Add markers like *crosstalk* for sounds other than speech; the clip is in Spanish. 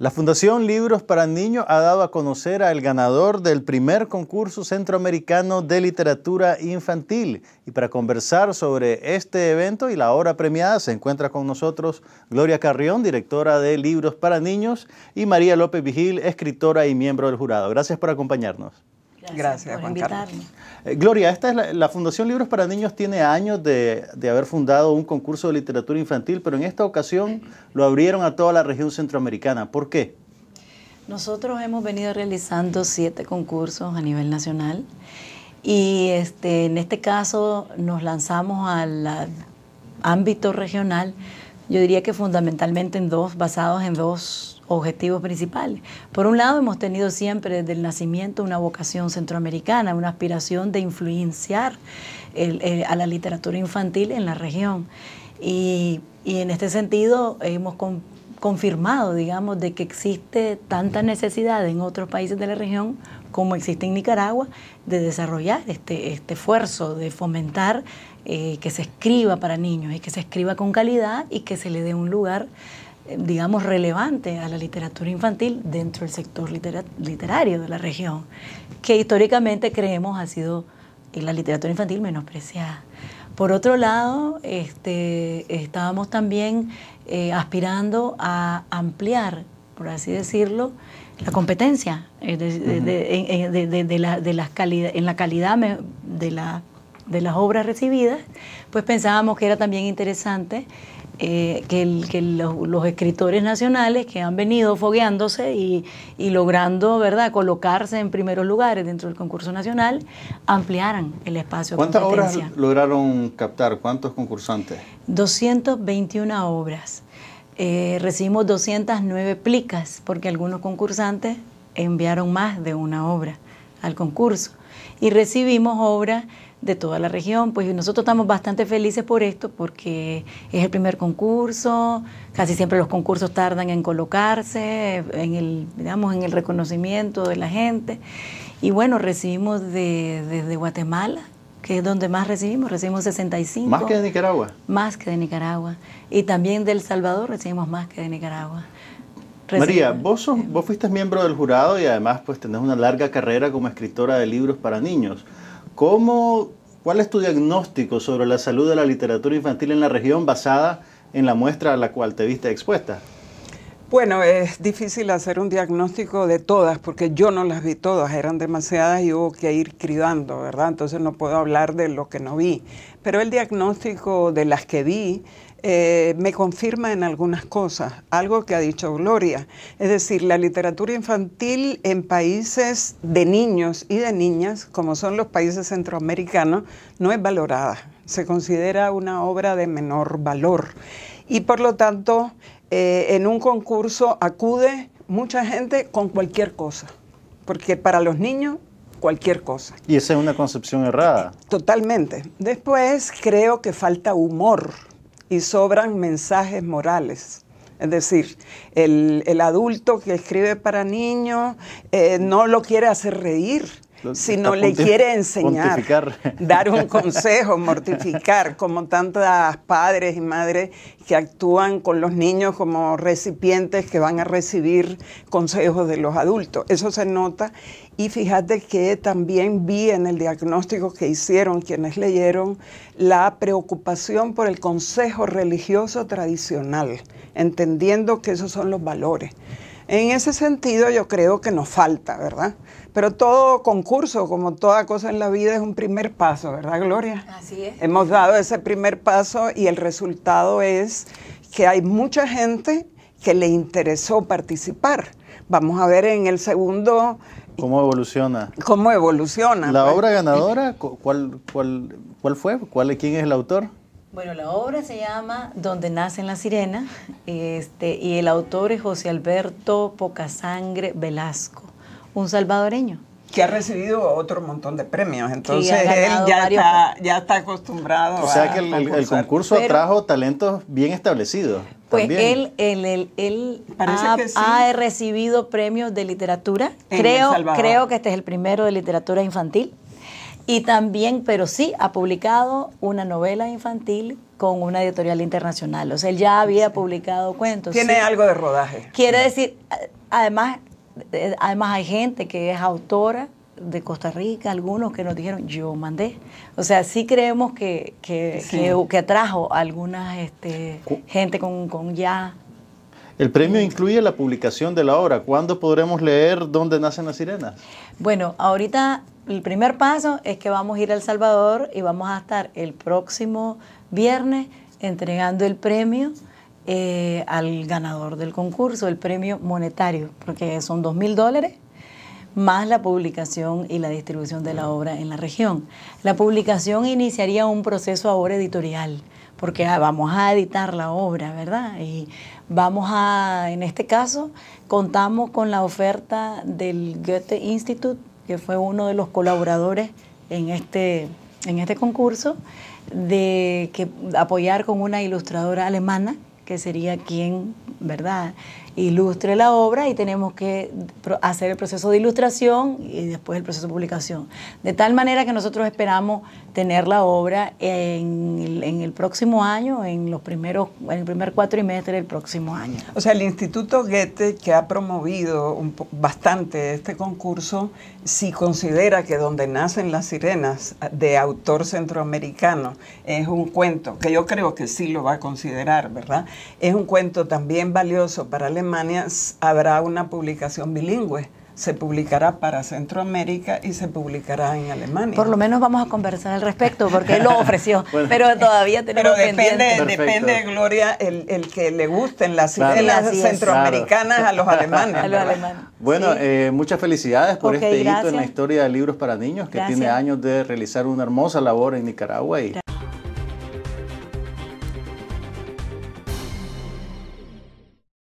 La Fundación Libros para Niños ha dado a conocer al ganador del primer concurso centroamericano de literatura infantil. Y para conversar sobre este evento y la obra premiada se encuentra con nosotros Gloria Carrión, directora de Libros para Niños, y María López Vigil, escritora y miembro del jurado. Gracias por acompañarnos. Gracias, eh, Gloria, esta es la, la, Fundación Libros para Niños tiene años de, haber fundado un concurso de literatura infantil, pero en esta ocasión lo abrieron a toda la región centroamericana. ¿Por qué? Nosotros hemos venido realizando siete concursos a nivel nacional y este, en este caso nos lanzamos al ámbito regional, yo diría que fundamentalmente en dos, basados en dos objetivos principales. Por un lado, hemos tenido siempre desde el nacimiento una vocación centroamericana, una aspiración de influenciar eh, a la literatura infantil en la región. Y, en este sentido hemos confirmado, digamos, de que existe tanta necesidad en otros países de la región como existe en Nicaragua, de desarrollar este, este esfuerzo, de fomentar eh, que se escriba para niños y que se escriba con calidad y que se le dé un lugar digamos, relevante a la literatura infantil dentro del sector literario de la región, que históricamente creemos ha sido eh, la literatura infantil menospreciada. Por otro lado, este, estábamos también eh, aspirando a ampliar, por así decirlo, la competencia en la calidad de, la, de las obras recibidas, pues pensábamos que era también interesante eh, que, los, escritores nacionales que han venido fogueándose y, logrando verdad colocarse en primeros lugares dentro del concurso nacional ampliaran el espacio. ¿Cuántas obras lograron captar? ¿Cuántos concursantes? 221 obras. Eh, recibimos 209 plicas porque algunos concursantes enviaron más de una obra al concurso y recibimos obras de toda la región. Pues nosotros estamos bastante felices por esto porque es el primer concurso, casi siempre los concursos tardan en colocarse, en el, digamos, en el reconocimiento de la gente. Y bueno, recibimos de, desde Guatemala, que es donde más recibimos, recibimos 65. ¿Más que de Nicaragua? Más que de Nicaragua. Y también de El Salvador recibimos más que de Nicaragua. María, vos, vos fuiste miembro del jurado y además pues tenés una larga carrera como escritora de libros para niños. ¿Cómo, ¿Cuál es tu diagnóstico sobre la salud de la literatura infantil en la región basada en la muestra a la cual te viste expuesta? Bueno, es difícil hacer un diagnóstico de todas porque yo no las vi todas, eran demasiadas y hubo que ir cribando, ¿verdad? Entonces no puedo hablar de lo que no vi. Pero el diagnóstico de las que vi eh, me confirma en algunas cosas, algo que ha dicho Gloria. Es decir, la literatura infantil en países de niños y de niñas, como son los países centroamericanos, no es valorada. Se considera una obra de menor valor. Y por lo tanto, eh, en un concurso acude mucha gente con cualquier cosa, porque para los niños cualquier cosa. Y esa es una concepción errada. Totalmente. Después creo que falta humor y sobran mensajes morales. Es decir, el, el adulto que escribe para niños eh, no lo quiere hacer reír si no le quiere enseñar, dar un *laughs* consejo, mortificar, como tantas padres y madres que actúan con los niños como recipientes que van a recibir consejos de los adultos. Eso se nota y fíjate que también vi en el diagnóstico que hicieron quienes leyeron la preocupación por el consejo religioso tradicional, entendiendo que esos son los valores. En ese sentido yo creo que nos falta, ¿verdad? Pero todo concurso, como toda cosa en la vida, es un primer paso, ¿verdad, Gloria? Así es. Hemos dado ese primer paso y el resultado es que hay mucha gente que le interesó participar. Vamos a ver en el segundo ¿Cómo evoluciona? ¿Cómo evoluciona? La pues, obra ganadora, ¿cuál, cuál, cuál fue? ¿Cuál, ¿Quién es el autor? Bueno, la obra se llama Donde nacen las sirenas este, y el autor es José Alberto Pocasangre Velasco, un salvadoreño. Que ha recibido otro montón de premios, entonces él ya está, ya está acostumbrado. O sea que el, concurso atrajo talentos bien establecidos. Pues él, él, él, ha, recibido premios de literatura. creo, creo que este es el primero de literatura infantil. Y también, pero sí, ha publicado una novela infantil con una editorial internacional. O sea, él ya había publicado cuentos. Tiene algo de rodaje. Quiere decir, además, eh, además hay gente que es autora de Costa Rica, algunos que nos dijeron, yo mandé. O sea, sí creemos que, que, atrajo a algunas este, gente con, con ya el premio incluye la publicación de la obra. ¿Cuándo podremos leer Dónde nacen las sirenas? Bueno, ahorita el primer paso es que vamos a ir a El Salvador y vamos a estar el próximo viernes entregando el premio eh, al ganador del concurso, el premio monetario, porque son dos mil dólares más la publicación y la distribución de la obra en la región. La publicación iniciaría un proceso ahora editorial, porque ah, vamos a editar la obra, ¿verdad? Y vamos a, en este caso, contamos con la oferta del Goethe Institute que fue uno de los colaboradores en este, en este concurso, de que, apoyar con una ilustradora alemana, que sería quien, ¿verdad?, ilustre la obra y tenemos que hacer el proceso de ilustración y después el proceso de publicación. De tal manera que nosotros esperamos tener la obra en el, próximo año, en los primeros, en el primer cuatrimestre del próximo año. O sea, el Instituto Goethe, que ha promovido bastante este concurso, si considera que donde nacen las sirenas de autor centroamericano es un cuento, que yo creo que sí lo va a considerar, ¿verdad? Es un cuento también valioso para Alemania, habrá una publicación bilingüe se publicará para Centroamérica y se publicará en Alemania. Por lo menos vamos a conversar al respecto, porque él lo *laughs* ofreció, pero todavía tenemos que depende, depende de Gloria el, el, que le gusten las claro, centroamericanas a los alemanes. Bueno, eh, muchas felicidades por este hito en la historia de libros para niños, que tiene años de realizar una hermosa labor en Nicaragua y